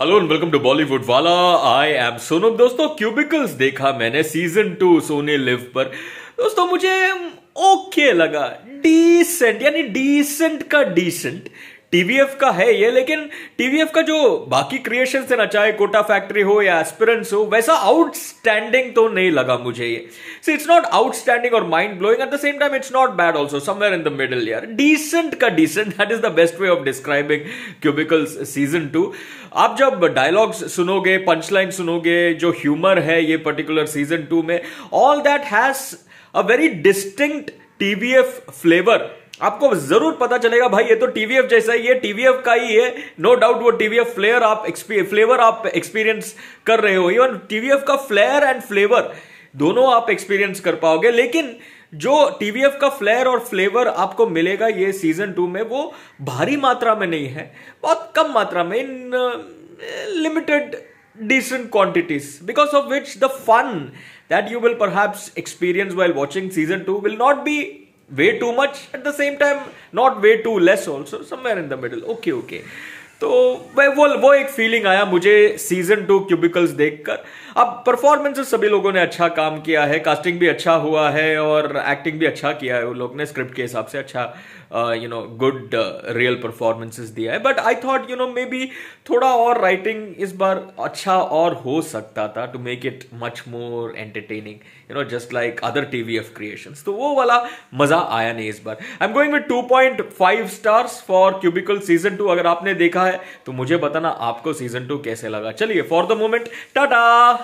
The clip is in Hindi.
hello and welcome to Bollywood वाला आई एम सोनम दोस्तों क्यूबिकल्स देखा मैंने सीजन टू सोने लिव पर दोस्तों मुझे ओके लगा डीसेंट यानी डीसेंट का डीसेंट टीवीएफ का है ये लेकिन टीवीएफ का जो बाकी क्रिएशन है ना चाहे कोटा फैक्ट्री हो या एस्पिरेंस हो वैसा आउटस्टैंडिंग तो नहीं लगा मुझे ये सो इट्स नॉट आउटस्टैंडिंग और mind blowing at the same time it's not bad also somewhere in the middle yeah decent का decent that is the best way of describing Cubicles season two आप जब डायलॉग्स सुनोगे पंचलाइन सुनोगे जो ह्यूमर है ये पर्टिकुलर सीजन टू में all that has a very distinct TVF flavour आपको जरूर पता चलेगा भाई ये तो टीवीएफ जैसा ही है टीवीएफ का ही है नो डाउट वो टीवीएफ फ्लेयर आप फ्लेवर आप एक्सपीरियंस कर रहे हो इवन टीवीएफ का फ्लेयर एंड फ्लेवर दोनों आप एक्सपीरियंस कर पाओगे लेकिन जो टीवीएफ का फ्लेयर और फ्लेवर आपको मिलेगा ये सीजन टू में वो भारी मात्रा में नहीं है बहुत कम मात्रा में in limited decent quantities because of which the fun that you will perhaps experience while watching season two will not be way too much at the same time not way too less also somewhere in the middle okay okay तो वह वो वो एक फीलिंग आया मुझे सीजन टू क्यूबिकल्स देखकर अब परफॉर्मेंस सभी लोगों ने अच्छा काम किया है कास्टिंग भी अच्छा हुआ है और एक्टिंग भी अच्छा किया है उन लोग ने स्क्रिप्ट के हिसाब से अच्छा you know good real performances दिया है but I thought you know maybe थोड़ा और राइटिंग इस बार अच्छा और हो सकता था to make it much more entertaining you know just like other TVF creation तो वो वाला मजा आया नहीं इस बार I am going with two point five stars for Cubicles season two अगर आपने देखा है तो मुझे बताना आपको सीजन टू कैसे लगा चलिए फॉर द मोमेंट टाटा